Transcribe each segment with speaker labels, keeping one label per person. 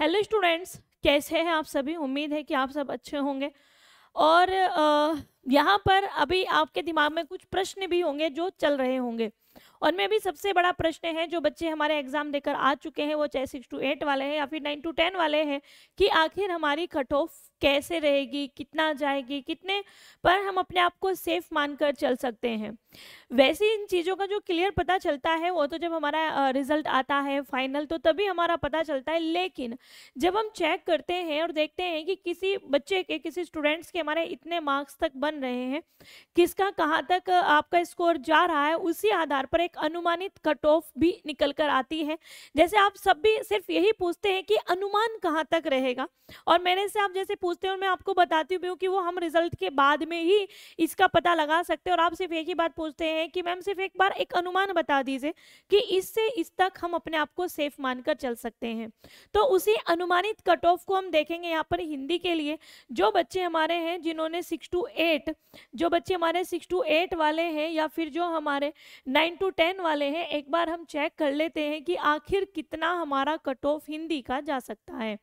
Speaker 1: hello students कैसे हैं आप सभी उम्मीद है कि आप सब अच्छे होंगे और यहाँ पर अभी आपके दिमाग में कुछ प्रश्न भी होंगे जो चल रहे होंगे में भी सबसे बड़ा प्रश्न है जो बच्चे हमारे एग्जाम देकर आ चुके हैं वो चाहे सिक्स टू एट वाले हैं या फिर नाइन टू टेन वाले हैं कि आखिर हमारी कट ऑफ कैसे रहेगी कितना जाएगी कितने पर हम अपने आप को सेफ मानकर चल सकते हैं वैसे इन चीज़ों का जो क्लियर पता चलता है वो तो जब हमारा रिजल्ट आता है फाइनल तो तभी हमारा पता चलता है लेकिन जब हम चेक करते हैं और देखते हैं कि किसी बच्चे के किसी स्टूडेंट्स के हमारे इतने मार्क्स तक बन बन रहे हैं किसका कहाँ तक आपका स्कोर जा रहा है उसी आधार पर एक अनुमानित कट ऑफ भी निकल कर आती है जैसे आप सब भी सिर्फ यही पूछते हैं कि अनुमान कहाँ तक रहेगा और मेरे से आप जैसे पूछते हैं और मैं आपको बताती हूँ कि वो हम रिजल्ट के बाद में ही इसका पता लगा सकते हैं और आप सिर्फ एक ही बात पूछते हैं कि मैम सिर्फ एक बार एक अनुमान बता दीजिए कि इससे इस तक हम अपने आप को सेफ मानकर चल सकते हैं तो उसी अनुमानित कट ऑफ को हम देखेंगे यहाँ पर हिंदी के लिए जो बच्चे हमारे हैं जिन्होंने सिक्स टू एट एट जो बच्चे हमारे सिक्स टू एट वाले हैं या फिर जो हमारे नाइन टू टेन वाले हैं एक बार हम चेक कर लेते हैं कि आखिर कितना हमारा कट ऑफ हिंदी का जा सकता है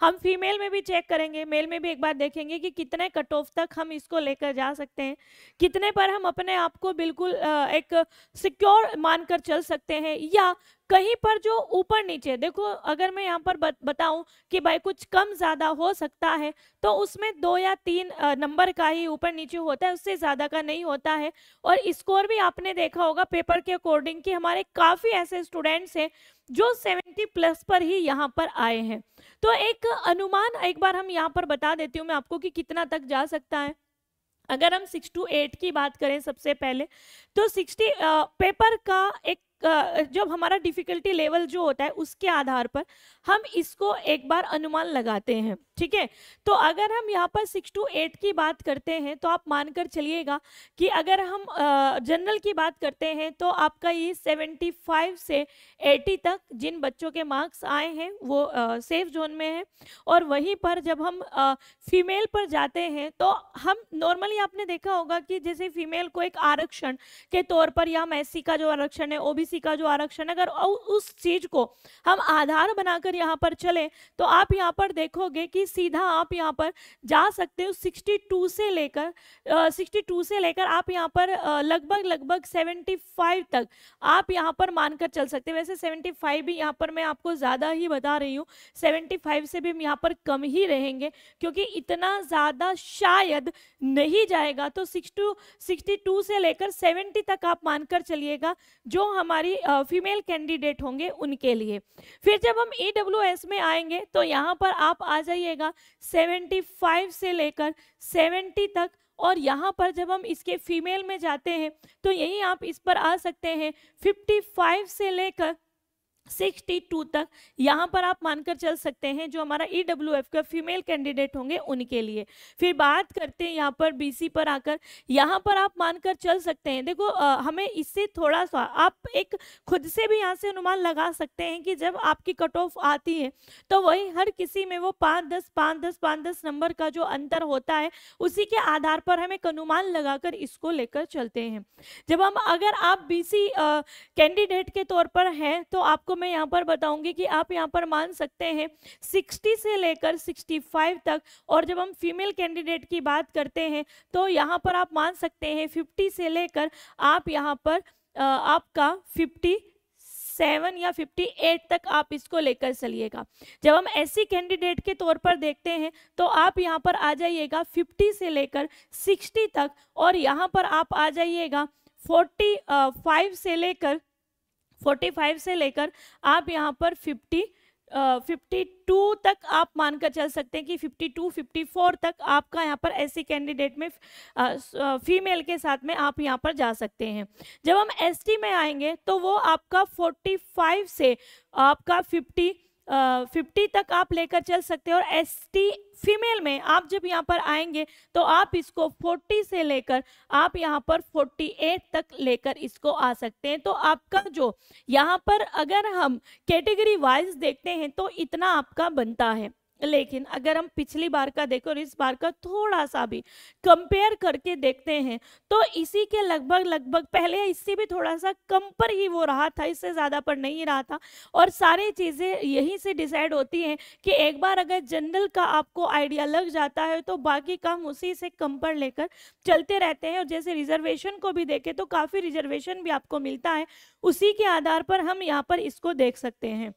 Speaker 1: हम फीमेल में भी चेक करेंगे मेल में भी एक बार देखेंगे कि कितने कट ऑफ तक हम इसको लेकर जा सकते हैं कितने पर हम अपने आप को बिल्कुल एक सिक्योर मानकर चल सकते हैं या कहीं पर जो ऊपर नीचे देखो अगर मैं यहाँ पर बताऊं कि भाई कुछ कम ज़्यादा हो सकता है तो उसमें दो या तीन नंबर का ही ऊपर नीचे होता है उससे ज़्यादा का नहीं होता है और स्कोर भी आपने देखा होगा पेपर के अकॉर्डिंग कि हमारे काफ़ी ऐसे स्टूडेंट्स हैं जो सेवेंटी प्लस पर ही यहाँ पर आए हैं तो एक अनुमान एक बार हम यहाँ पर बता देती हूँ मैं आपको कि कितना तक जा सकता है अगर हम सिक्स टू एट की बात करें सबसे पहले तो सिक्सटी पेपर का एक जब हमारा डिफ़िकल्टी लेवल जो होता है उसके आधार पर हम इसको एक बार अनुमान लगाते हैं ठीक है तो अगर हम यहाँ पर सिक्स टू एट की बात करते हैं तो आप मानकर चलिएगा कि अगर हम जनरल की बात करते हैं तो आपका ये सेवेंटी फाइव से एटी तक जिन बच्चों के मार्क्स आए हैं वो सेफ जोन में है और वहीं पर जब हम फीमेल पर जाते हैं तो हम नॉर्मली आपने देखा होगा कि जैसे फीमेल को एक आरक्षण के तौर पर या हम एस का जो आरक्षण है ओ का जो आरक्षण अगर उस चीज़ को हम आधार बनाकर यहाँ पर चले तो आप यहाँ पर देखोगे कि ही सीधा आप यहाँ पर जा सकते हो 62 से लेकर आ, 62 से लेकर आप यहाँ पर लगभग लगभग 75 तक आप यहाँ पर मानकर चल सकते हैं वैसे 75 भी यहाँ पर मैं आपको ज़्यादा ही बता रही हूँ 75 से भी हम यहाँ पर कम ही रहेंगे क्योंकि इतना ज़्यादा शायद नहीं जाएगा तो सिक्सटी टू से लेकर सेवेंटी तक आप मान चलिएगा जो हमारी फीमेल कैंडिडेट होंगे उनके लिए फिर जब हम ई e में आएंगे तो यहाँ पर आप आ जाइए रहेगा 75 से लेकर 70 तक और यहाँ पर जब हम इसके फीमेल में जाते हैं तो यही आप इस पर आ सकते हैं 55 से लेकर 62 तक यहाँ पर आप मानकर चल सकते हैं जो हमारा ई डब्ल्यू एफ का फीमेल कैंडिडेट होंगे उनके लिए फिर बात करते हैं यहाँ पर बीसी पर आकर यहाँ पर आप मानकर चल सकते हैं देखो आ, हमें इससे थोड़ा सा आप एक खुद से भी यहाँ से अनुमान लगा सकते हैं कि जब आपकी कट ऑफ आती है तो वही हर किसी में वो पाँच दस पाँच दस पाँच दस नंबर का जो अंतर होता है उसी के आधार पर हम एक अनुमान लगाकर इसको लेकर चलते हैं जब हम अगर आप बी कैंडिडेट के तौर पर हैं तो आपको आपको मैं यहाँ पर बताऊंगी कि आप यहाँ पर मान सकते हैं 60 से लेकर 65 तक और जब हम फीमेल कैंडिडेट की बात करते हैं तो यहाँ पर आप मान सकते हैं 50 से लेकर आप यहाँ पर आपका 50 सेवन या फिफ्टी एट तक आप इसको लेकर चलिएगा जब हम ऐसी कैंडिडेट के तौर पर देखते हैं तो आप यहाँ पर आ जाइएगा फिफ्टी से लेकर सिक्सटी तक और यहाँ पर आप आ जाइएगा फोर्टी फाइव से लेकर 45 से लेकर आप यहाँ पर 50 फिफ्टी टू तक आप मानकर चल सकते हैं कि फिफ्टी टू फिफ्टी फोर तक आपका यहाँ पर एस कैंडिडेट में फीमेल के साथ में आप यहाँ पर जा सकते हैं जब हम एसटी में आएंगे तो वो आपका 45 फाइव से आपका फिफ्टी फिफ्टी तक आप लेकर चल सकते हैं और एस फीमेल में आप जब यहाँ पर आएंगे तो आप इसको फोर्टी से लेकर आप यहाँ पर फोर्टी एट तक लेकर इसको आ सकते हैं तो आपका जो यहाँ पर अगर हम कैटेगरी वाइज देखते हैं तो इतना आपका बनता है लेकिन अगर हम पिछली बार का देखें और इस बार का थोड़ा सा भी कंपेयर करके देखते हैं तो इसी के लगभग लगभग पहले इससे भी थोड़ा सा कम पर ही वो रहा था इससे ज़्यादा पर नहीं रहा था और सारी चीज़ें यहीं से डिसाइड होती हैं कि एक बार अगर जनरल का आपको आइडिया लग जाता है तो बाकी काम उसी से कम पर लेकर चलते रहते हैं और जैसे रिजर्वेशन को भी देखें तो काफ़ी रिजर्वेशन भी आपको मिलता है उसी के आधार पर हम यहाँ पर इसको देख सकते हैं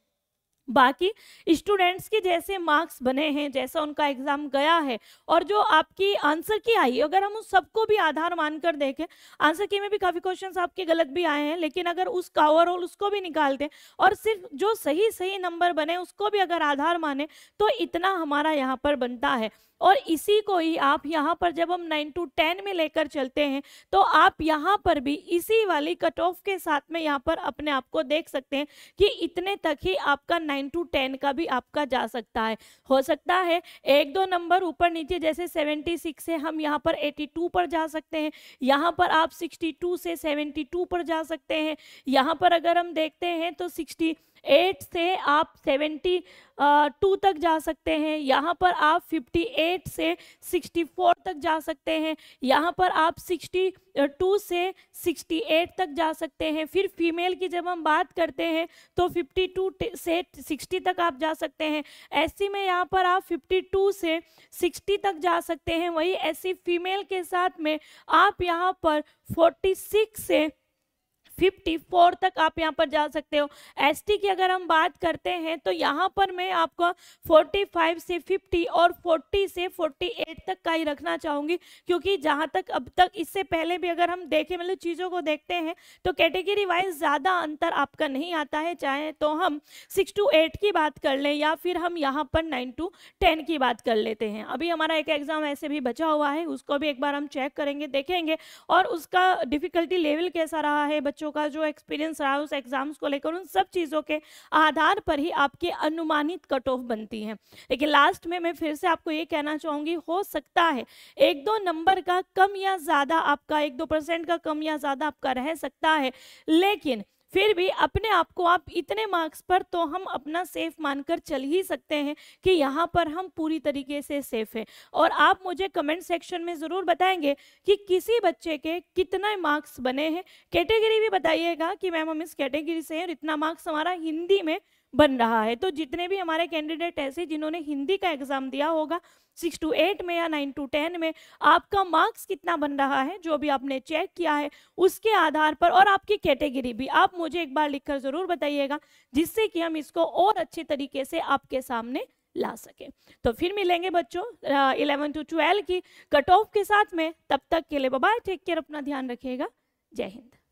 Speaker 1: बाकी स्टूडेंट्स के जैसे मार्क्स बने हैं जैसा उनका एग्जाम गया है और जो आपकी आंसर की आई अगर हम उस सबको भी आधार मानकर देखें आंसर की में भी काफ़ी क्वेश्चन आपके गलत भी आए हैं लेकिन अगर उसका ओवरऑल उसको भी निकाल दें और सिर्फ जो सही सही नंबर बने उसको भी अगर आधार माने तो इतना हमारा यहाँ पर बनता है और इसी को ही आप यहाँ पर जब हम नाइन टू टेन में लेकर चलते हैं तो आप यहाँ पर भी इसी वाली कट ऑफ के साथ में यहाँ पर अपने आप को देख सकते हैं कि इतने तक ही आपका नाइन टू टेन का भी आपका जा सकता है हो सकता है एक दो नंबर ऊपर नीचे जैसे सेवेंटी सिक्स से हम यहाँ पर एटी टू पर जा सकते हैं यहाँ पर आप सिक्सटी टू से सेवेंटी टू पर जा सकते हैं यहाँ पर अगर हम देखते हैं तो सिक्सटी एट से आप सेवेंटी टू तक जा सकते हैं यहाँ पर आप फिफ्टी एट से सिक्सटी फोर तक जा सकते हैं यहाँ पर आप सिक्सटी टू से सिक्सटी एट तक जा सकते हैं फिर फीमेल की जब हम बात करते हैं तो फिफ्टी टू से सिक्सटी तक आप जा सकते हैं ऐसी में यहाँ पर आप फिफ्टी टू से सिक्सटी तक जा सकते हैं वही ऐसी फीमेल के साथ में आप यहाँ पर फोर्टी सिक्स से 54 तक आप यहाँ पर जा सकते हो टी की अगर हम बात करते हैं तो यहाँ पर मैं आपको 45 से 50 और 40 से 48 तक का ही रखना चाहूँगी क्योंकि जहाँ तक अब तक इससे पहले भी अगर हम देखें मतलब चीज़ों को देखते हैं तो कैटेगरी वाइज ज़्यादा अंतर आपका नहीं आता है चाहे तो हम सिक्स टू एट की बात कर लें या फिर हम यहाँ पर नाइन टू टेन की बात कर लेते हैं अभी हमारा एक एग्ज़ाम ऐसे भी बचा हुआ है उसको भी एक बार हम चेक करेंगे देखेंगे और उसका डिफ़िकल्टी लेवल कैसा रहा है बच्चों बच्चों का जो एक्सपीरियंस रहा उस एग्ज़ाम्स को लेकर उन सब चीज़ों के आधार पर ही आपकी अनुमानित कट ऑफ बनती है लेकिन लास्ट में मैं फिर से आपको ये कहना चाहूँगी हो सकता है एक दो नंबर का कम या ज़्यादा आपका एक दो परसेंट का कम या ज़्यादा आपका रह सकता है लेकिन फिर भी अपने आप को आप इतने मार्क्स पर तो हम अपना सेफ मानकर चल ही सकते हैं कि यहाँ पर हम पूरी तरीके से सेफ हैं और आप मुझे कमेंट सेक्शन में ज़रूर बताएंगे कि किसी बच्चे के कितने मार्क्स बने हैं कैटेगरी भी बताइएगा कि मैम हम इस कैटेगरी से हैं और इतना मार्क्स हमारा हिंदी में बन रहा है तो जितने भी हमारे कैंडिडेट ऐसे जिन्होंने हिंदी का एग्जाम दिया होगा सिक्स टू एट में या नाइन टू टेन में आपका मार्क्स कितना बन रहा है जो भी आपने चेक किया है उसके आधार पर और आपकी कैटेगरी भी आप मुझे एक बार लिखकर ज़रूर बताइएगा जिससे कि हम इसको और अच्छे तरीके से आपके सामने ला सके तो फिर मिलेंगे बच्चों इलेवन टू ट्वेल्व की कट ऑफ के साथ में तब तक के लिए बाय टेक केयर अपना ध्यान रखिएगा जय हिंद